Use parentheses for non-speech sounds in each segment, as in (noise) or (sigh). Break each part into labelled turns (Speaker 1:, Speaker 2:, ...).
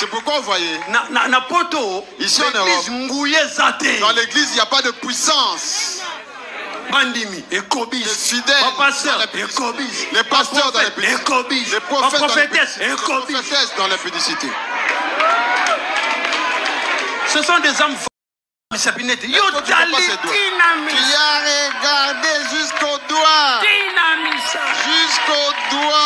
Speaker 1: c'est pourquoi vous voyez na, na, na poto ici en Europe dans l'église il n'y a pas de puissance bandimi ekobisi bapasteur ekobisi les pasteurs dans les publicités les prophétesses ekobisi les dans les publicités ce sont des hommes Sapinette, yo tali dynamique. Tu as regardé jusqu'au doigt. Dynamique. Jusqu'au doigt.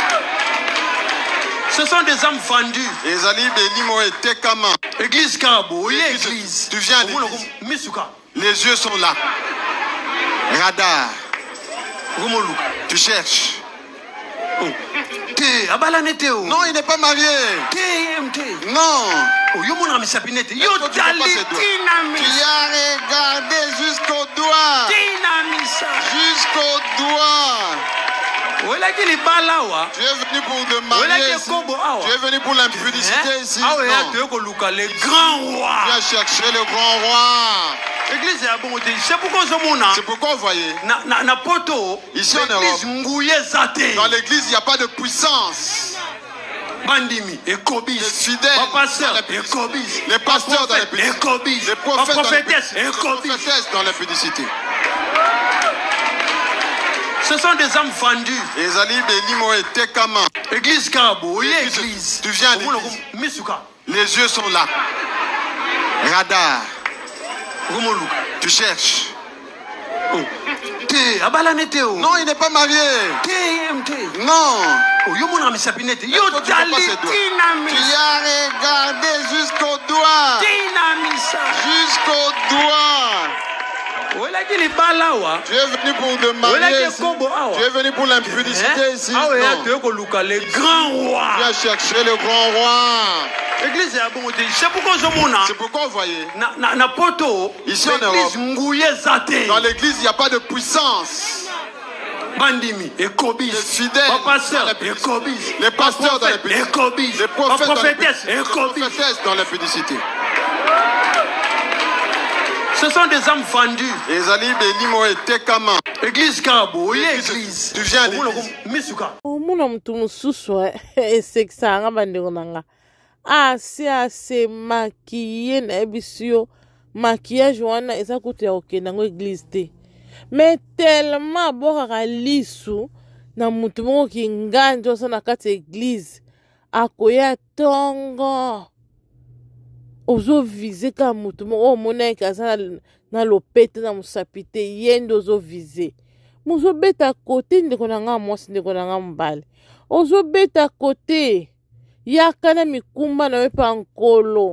Speaker 1: Ce sont des âmes vendues. Les amis, les amis, monsieur Kamem. Église, carabo, où est l'église? Tu viens d'ici? Monsieur Kamem. Les yeux sont là. Radar. Kumoluka. Tu cherches. Oh. Té, abalane Té. Oh. Non, il n'est pas marié. Té, m Non. Oh, y a mon à Sépinette. Y a Té, Té Namis. Tu l'as regardé jusqu'au doigt. Té Namis. Jusqu'au doigt. Hein? Tu es venu pour demander. Hein? Tu es venu pour l'impudicité hein? ici. Ah non. Tu as cherché le grand roi. L'église est abondée. C'est pourquoi on voit. C'est pourquoi on voyait Na, na, na poto, ici en Europe. Dans l'église, il y a pas de puissance. Bandimi, et cobis. Les fidèles, pasteur, dans et cobis. les pasteurs dans les pudicités. Les prophètes dans les pudicités. Les prophétesses dans les ce sont des âmes vendues. Église Kabo, église. Tu viens à l'église. Les yeux sont là. Radar. Tu cherches. Oh. Oh. Non, il n'est pas marié. Non. Oh, tu as regardé jusqu'au doigt. Jusqu'au doigt. Tu es venu pour le marier ah, Tu es venu pour l'impudicité hein? ici. Ah, non. Le grand roi. Tu as cherché le grand roi. C'est pourquoi vous voyez. Ici en Europe. Dans l'église, il n'y a pas de puissance. bandimi ekobisi bapaster ekobisi les pasteurs dans les pédicités, les prophètes les prophétesses dans les pédicités. ce sont des âmes fendues ezali belimo etekama église kabo oye église misuka omona oh, motu
Speaker 2: mosusu esekisanga eh. (laughs) bandeko ah, ah, na nga ase ase makiye nayebisi yo makiyage wana eza kutu ya kokende yango eglize te me telema abokaka lisu na motu moko kinganjo osa na kati ya eglize akoya ntongo ozovize kaka motu moko oyo omona eke aza na lopete na mosapi te ye nde ozovize mozobeta kote ndeko na nga mwasi ndeko na nga mobali ozobeta kote yaka na mikumba na yo mpa nkolo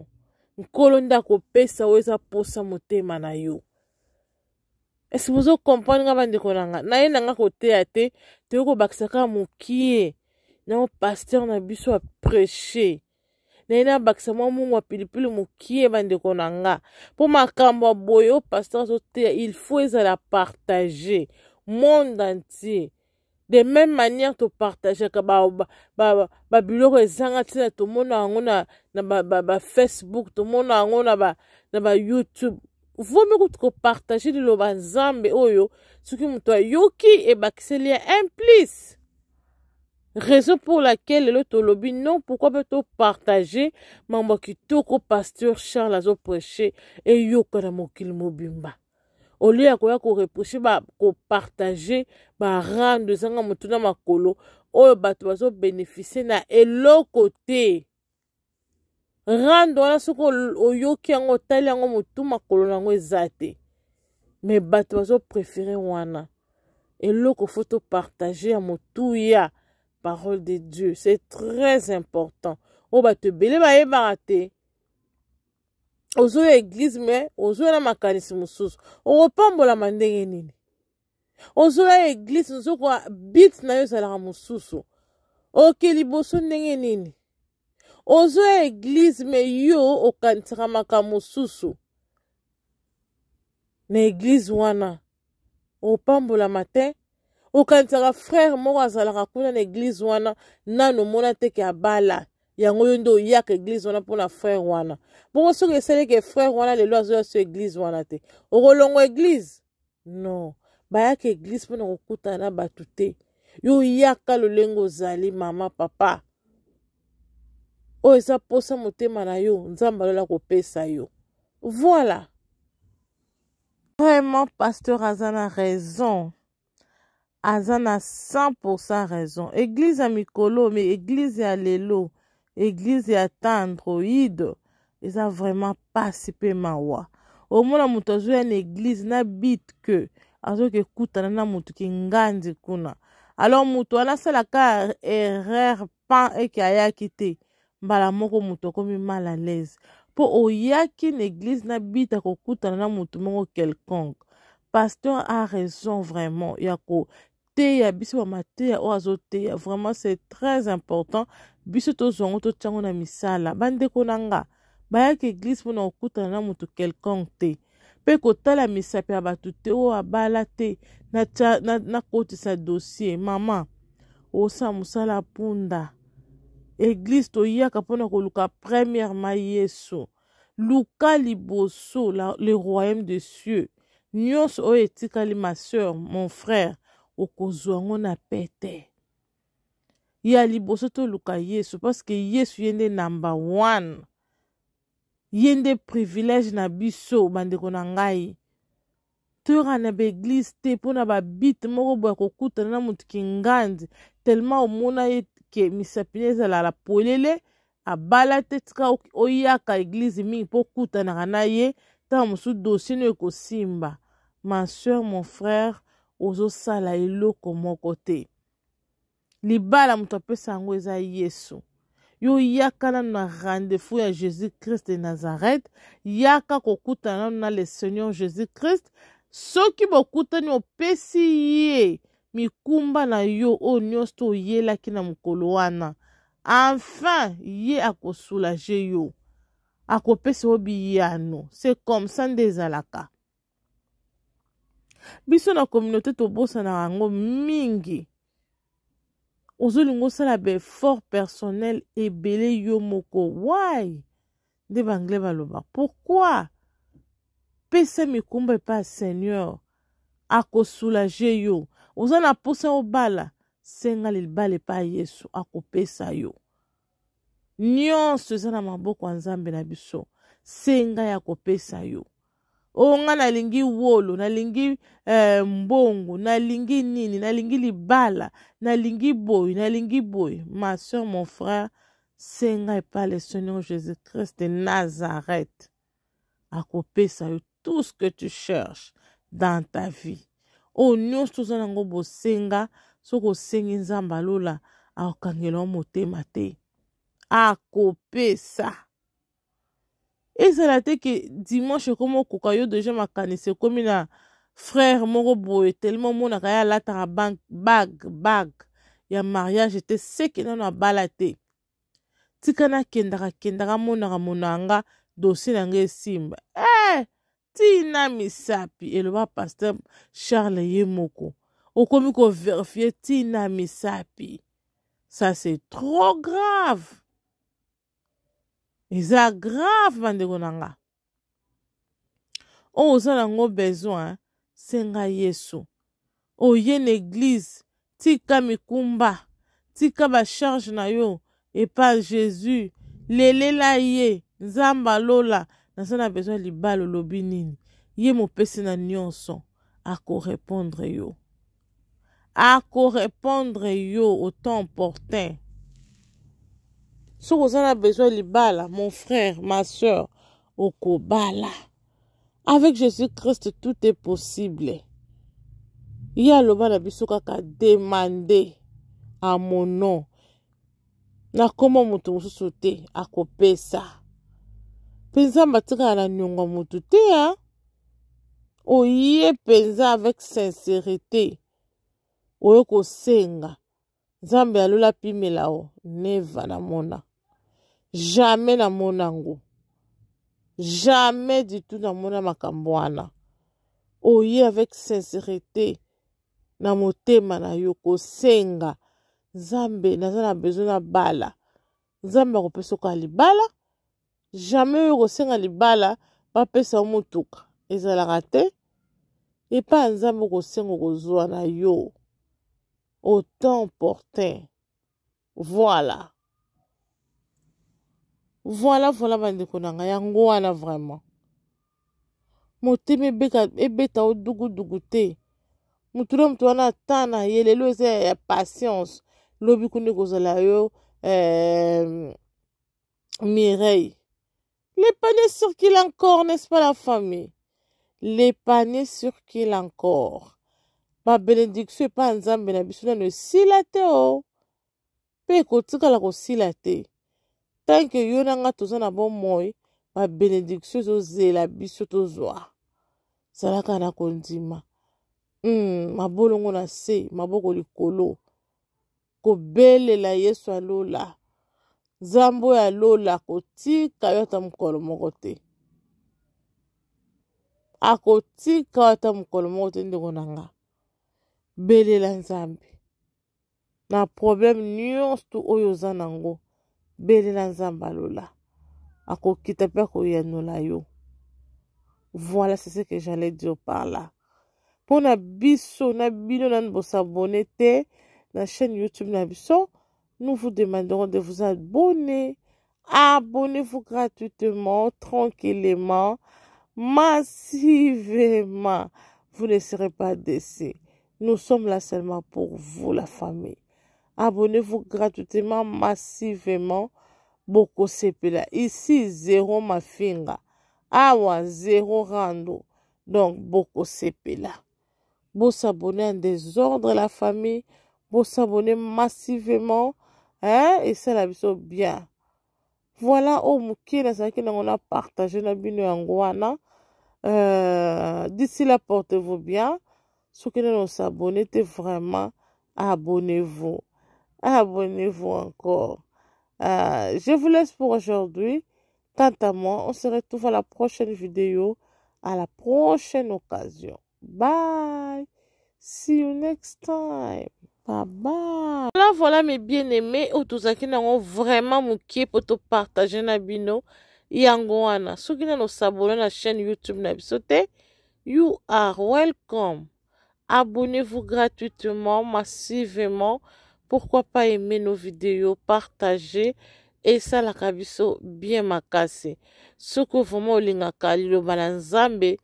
Speaker 2: nkolo nde akopesa oyo eza posa motema na yo esi bozokomprendre nga bandeko na nga naye na nga koteya te toyokobakisa kaka mokie nango paster na biso apreche Nena bakisa mwa mungwa pilipili mokie bandeko na nga mpo makambo ya boye oyo paster azoteya il faut ezala partage monde entier de même manière topartageaka babiloko ezanga ntina tomona yango na bafacebook tomona yango na bayoutube vomi kutu kopartage liloba nzambe oyo soki moto ayoki ebakiseli ya implice raison pour laquelle le tolobi non pourquoi partager topartage mambo tout kitoko pasteur charles azoprêche yoko na mokil mobimba olie ya bah. koya koreproche kopartage bah, barando ezanga motu na makolo oyo bato bazobénéficie na eloko te rando wana soki oyoki yango otali yango motu makolo na yango mais te me so bazopréféré wana à mon tout oh, bah, ya parole de Dieu. C'est très important. On va te bele ba yebarate. ozoya eglize me ozoya na la mosusu okopambola aux nini nous on ozokoka bit na yo la mosusu oke liboso ni aux ozoya église mais yo okanisaka Mais église na au wana la matin okanisaka frere moko azalaka kuna na eglize wana nano omona teke abala yango oyo nde oyaka eglize wana mpona frère wana bongo soki esaleke frère wana lelo azoya so eglize wana te okolongo église non bayaka eglize mpona kokutana na bato te yo oyaka lolenge ozali mama papa oyo oh, eza posa motema na yo nzambe alola kopesa yo voilà vraiment pasteur aza na raison Azana 100% raison Église à mikolo mais Église à lelo Église à ta ils isa vraiment si mpe mawa omona moto Église n'habite que na que que nana na ki ngandi kuna alors moto la ka erreur pan et kaya kite. mbala moko moto komi mal à l'aise mpo oyaki na eglize n'habite bita kokutana na moko quelconque pasteur a raison vraiment Yako teya biso bamateya oyo vraiment c'est très important biso tozwango totiango na misala bandeko na nga mpona kokutana na moto quelconque te abala te dossier mama mosala mpunda toyaka mpona koluka premièrement yesu luka le royaume de cieux nyonso oyo etikali ma mon frère okozwa yango na pete ya liboso toluka yesu parceke yesu ye nde namba one ye nde privilege na biso bandeko na ngai toyoka na baeglize te mpona babite moko boya kokutana na motu kingandi telema omona ye ke misapini ezalala polele abala te tika oyaka eglize mingi mpo okutanaka na ye ntango mosusu dosie no ekosimba ma soeur mon frère ozosala eloko moko te libala moto apesa yango eza yesu yo yaka nano na rendez-vous ya jésus christ de nazareth yaka kokutana nano na le seigneur jésus christ soki bokutani opesi ye mikumba na yo oyo nyonso to oyelaki na mokolo wana enfin ye akosoulage yo akopesa yo biyano se comme ça nde ezalaka biso na communauté tobosanaka yango mingi ozolinga osala baeffort personnel ebele yo moko wai nde banglais baloba pourkui pesa mikumba epai ya seigneur akosoulage yo oza na mposa obala senga libala epai ya yesu akopesa yo nyonso eza na maboko ya nzambe na biso senga ya kopesa yo o nga nalingi wolo nalingi eh, mbongo nalingi nini nalingi libala nalingi boye nalingi boye ma soeur mon frère se ngai epai le seigneur jésus christ de nazareth akopesa yo tout ce que tu cherches dans ta vie oyo nyonso toza nango bosenga soki osengi nzambe alola akokangela yo motema te akopesa ezala te ke dimanche ekómi okoka yo deja makanisi ekómi na frère moko boye telema omonaka ye alataka bag bag ya mariage te seke nano abala te tika nakendaka kendaka amonaka monanga dosie na nga esimba e eh! ntina misapi eloba paster charles ye moko okomi koverifie ntina misapi ça c'est trop grave eza grave bandeko na besoin senga yesu O yen église tika mikumba tika charge na yo Jesu. jésus lele ye nzambe na naza na besoin libala olobi Ye ye pese na a correspondre yo correspondre yo au temps portin. soki oza na besoin libala mon frère ma soeur okobala avec jésus christ tout est possible ye aloba na biso kaka demande a mono na koma moto mosusu te akopesa mpe nzambe atikala na niongo ya motu te a oye mpenza avec sincérité oyo kosenga nzambe alola pimela o neva namona jamai namona yango jamai du tout namona makambo wana oye avec sincérité na motema na yo kosenga nzambe naza na bezo na bala nzambe akopesa oka libala jamai oyo kosenga libala bapesa yo motuka ezalaka te epai nzambe okosenga okozwa na yo autant portin voilà Voilà, voilà, bandeko yango wana vraiment. motema ebeta yo dugudugu te motu na moto wana ata ya patience lobi kuna ekozala yo eh, mireille le sur circule encore n'est-ce pas la famille le panier circule encore bénédiction epa nzambe na biso nano esila o mpe tanke yo na nga toza na bomoi babénédiction ezozela biso tozwa zalaka na kondima mm, mabolongo na se maboko likolo kobelela yesu alola nzambe oyo alola kotika yo ata mokolo moko te akotika yo ata mokolo moko te ndeko na nga belela nzambe na probleme nyonso oyo oza nango Voilà, c'est ce que j'allais dire par là. Pour na biso, na la chaîne YouTube nous vous demanderons de vous abonner. Abonnez-vous gratuitement, tranquillement, massivement. Vous ne serez pas déçus. Nous sommes là seulement pour vous, la famille. Abonnez-vous gratuitement, massivement. Boko Sepela. Ici, zéro Mafinga. Awa, zéro Rando. Donc, Boko Sepela. Vous s'abonner en désordre, la famille. Vous s'abonner massivement. Hein? Et ça, la bien. Voilà, oh, Moukina, sa qui on a partagé, la bino en euh, D'ici là, portez-vous bien. Ceux qui nous te vraiment, abonnez-vous abonnez-vous ah, encore. Euh, je vous laisse pour aujourd'hui. tant à moi, on se retrouve à la prochaine vidéo, à la prochaine occasion. Bye. See you next time. Bye bye. Voilà, voilà mes bien-aimés. qui ont vraiment pour te partager na bino. Yango qui n'ont nano à la chaîne YouTube na You are welcome. Abonnez-vous gratuitement, massivement pourquoi pas aimer nos vidéos, partager et ça, la cabisso bien m'a cassé. Ce que vous m'avez dit,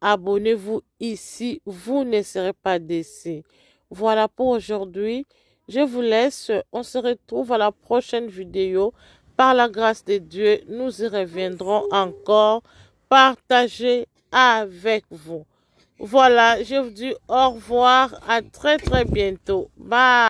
Speaker 2: abonnez-vous ici vous ne serez pas déçus voilà pour aujourd'hui je vous laisse on se retrouve à la prochaine vidéo par la grâce de dieu nous y reviendrons encore partager avec vous voilà je vous dis au revoir à très très bientôt bye